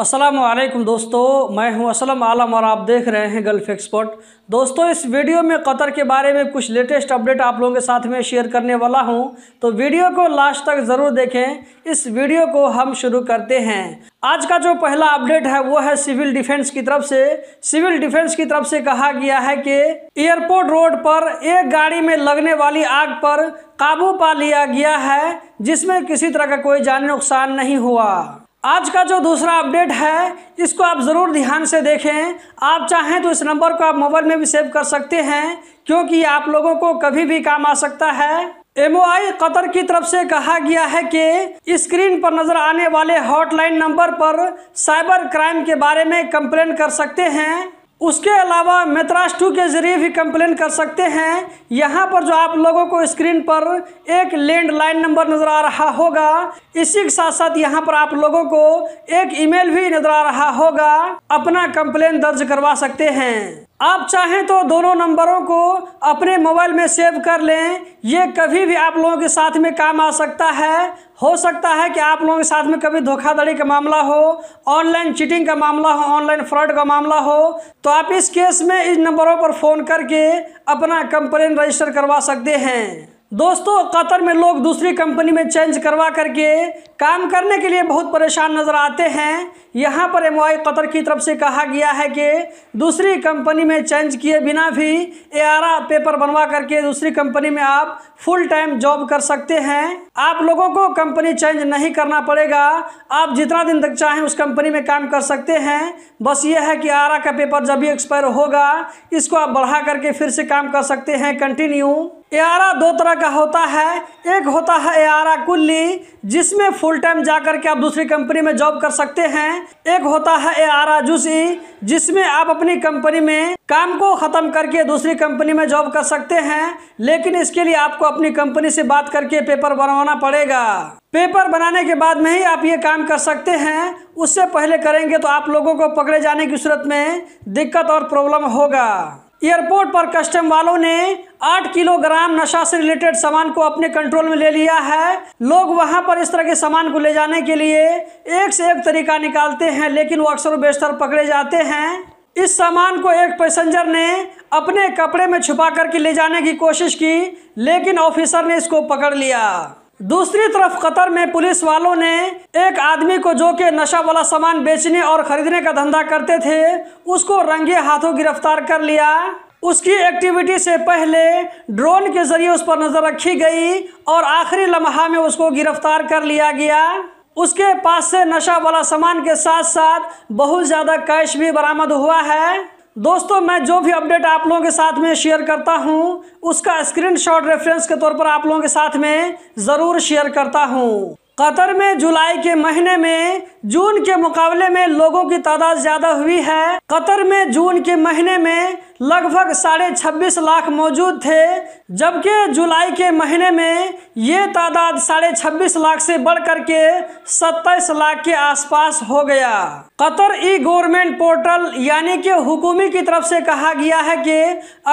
असलम दोस्तों मैं हूं असलम आलम और आप देख रहे हैं गल्फ एक्सपर्ट दोस्तों इस वीडियो में कतर के बारे में कुछ लेटेस्ट अपडेट आप लोगों के साथ में शेयर करने वाला हूं तो वीडियो को लास्ट तक ज़रूर देखें इस वीडियो को हम शुरू करते हैं आज का जो पहला अपडेट है वो है सिविल डिफेंस की तरफ से सिविल डिफेंस की तरफ से कहा गया है कि एयरपोर्ट रोड पर एक गाड़ी में लगने वाली आग पर काबू पा लिया गया है जिसमें किसी तरह का कोई जानी नुकसान नहीं हुआ आज का जो दूसरा अपडेट है इसको आप ज़रूर ध्यान से देखें आप चाहें तो इस नंबर को आप मोबाइल में भी सेव कर सकते हैं क्योंकि आप लोगों को कभी भी काम आ सकता है एम कतर की तरफ से कहा गया है कि स्क्रीन पर नज़र आने वाले हॉटलाइन नंबर पर साइबर क्राइम के बारे में कंप्लेन कर सकते हैं उसके अलावा मेतराज टू के ज़रिए भी कंप्लेन कर सकते हैं यहाँ पर जो आप लोगों को स्क्रीन पर एक लैंडलाइन नंबर नज़र आ रहा होगा इसी के साथ साथ यहाँ पर आप लोगों को एक ईमेल भी नज़र आ रहा होगा अपना कंप्लेन दर्ज करवा सकते हैं आप चाहें तो दोनों नंबरों को अपने मोबाइल में सेव कर लें ये कभी भी आप लोगों के साथ में काम आ सकता है हो सकता है कि आप लोगों के साथ में कभी धोखाधड़ी का मामला हो ऑनलाइन चीटिंग का मामला हो ऑनलाइन फ्रॉड का मामला हो तो आप इस केस में इन नंबरों पर फ़ोन करके अपना कंप्लेन रजिस्टर करवा सकते हैं दोस्तों कतर में लोग दूसरी कंपनी में चेंज करवा करके काम करने के लिए बहुत परेशान नज़र आते हैं यहाँ पर एम कतर की तरफ से कहा गया है कि दूसरी कंपनी में चेंज किए बिना भी ए पेपर बनवा करके दूसरी कंपनी में आप फुल टाइम जॉब कर सकते हैं आप लोगों को कंपनी चेंज नहीं करना पड़ेगा आप जितना दिन तक चाहें उस कंपनी में काम कर सकते हैं बस ये है कि आरा का पेपर जब भी एक्सपायर होगा इसको आप बढ़ा करके फिर से काम कर सकते हैं कंटिन्यू एआरा दो तरह का होता है एक होता है एआरा कुल्ली जिसमें फुल टाइम जा के आप दूसरी कंपनी में जॉब कर सकते हैं एक होता है एआरा जूसी जिसमें आप अपनी कंपनी में काम को ख़त्म करके दूसरी कंपनी में जॉब कर सकते हैं लेकिन इसके लिए आपको अपनी कंपनी से बात करके पेपर बनवाना पड़ेगा पेपर बनाने के बाद में ही आप ये काम कर सकते हैं उससे पहले करेंगे तो आप लोगों को पकड़े जाने की सूरत में दिक्कत और प्रॉब्लम होगा एयरपोर्ट पर कस्टम वालों ने आठ किलोग्राम नशा से रिलेटेड सामान को अपने कंट्रोल में ले लिया है लोग वहां पर इस तरह के सामान को ले जाने के लिए एक से एक तरीका निकालते हैं लेकिन वो अक्सर बेस्तर पकड़े जाते हैं इस सामान को एक पैसेंजर ने अपने कपड़े में छुपा करके ले जाने की कोशिश की लेकिन ऑफिसर ने इसको पकड़ लिया दूसरी तरफ कतर में पुलिस वालों ने एक आदमी को जो कि नशा वाला सामान बेचने और खरीदने का धंधा करते थे उसको रंगे हाथों गिरफ्तार कर लिया उसकी एक्टिविटी से पहले ड्रोन के जरिए उस पर नज़र रखी गई और आखिरी लम्हा में उसको गिरफ्तार कर लिया गया उसके पास से नशा वाला सामान के साथ साथ बहुत ज़्यादा कैश भी बरामद हुआ है दोस्तों मैं जो भी अपडेट आप लोगों के साथ में शेयर करता हूं उसका स्क्रीनशॉट रेफरेंस के तौर पर आप लोगों के साथ में ज़रूर शेयर करता हूं कतर में जुलाई के महीने में जून के मुकाबले में लोगों की तादाद ज़्यादा हुई है कतर में जून के महीने में लगभग साढ़े छब्बीस लाख मौजूद थे जबकि जुलाई के महीने में ये तादाद साढ़े छब्बीस लाख से बढ़कर के सत्ताईस लाख के आसपास हो गया कतर ई गवर्नमेंट पोर्टल यानी कि हुकूमी की तरफ से कहा गया है कि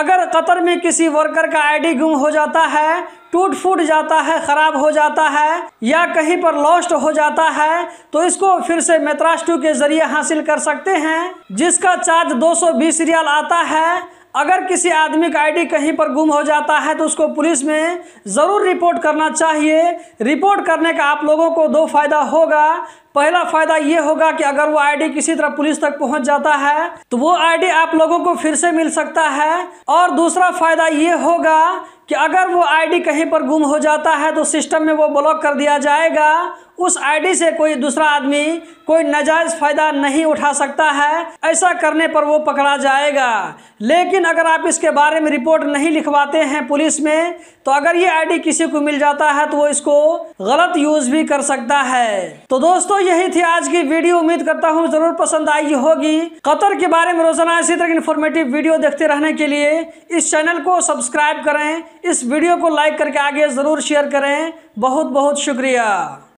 अगर कतर में किसी वर्कर का आईडी गुम हो जाता है टूट फूट जाता है ख़राब हो जाता है या कहीं पर लॉस्ट हो जाता है तो इसको फिर से मेत्रास टू के ज़रिए हासिल कर सकते हैं जिसका चार्ज 220 रियाल आता है अगर किसी आदमी का आईडी कहीं पर गुम हो जाता है तो उसको पुलिस में ज़रूर रिपोर्ट करना चाहिए रिपोर्ट करने का आप लोगों को दो फायदा होगा पहला फ़ायदा ये होगा कि अगर वो आईडी किसी तरह पुलिस तक पहुंच जाता है तो वो आईडी आप लोगों को फिर से मिल सकता है और दूसरा फ़ायदा ये होगा कि अगर वो आईडी कहीं पर गुम हो जाता है तो सिस्टम में वो ब्लॉक कर दिया जाएगा उस आईडी से कोई दूसरा आदमी कोई नजायज फ़ायदा नहीं उठा सकता है ऐसा करने पर वो पकड़ा जाएगा लेकिन अगर आप इसके बारे में रिपोर्ट नहीं लिखवाते हैं पुलिस में तो अगर ये आईडी किसी को मिल जाता है तो वो इसको गलत यूज़ भी कर सकता है तो दोस्तों यही थी आज की वीडियो उम्मीद करता हूँ ज़रूर पसंद आई होगी कतर के बारे में रोजाना इसी तरह इन्फॉर्मेटिव वीडियो देखते रहने के लिए इस चैनल को सब्सक्राइब करें इस वीडियो को लाइक करके आगे ज़रूर शेयर करें बहुत बहुत शुक्रिया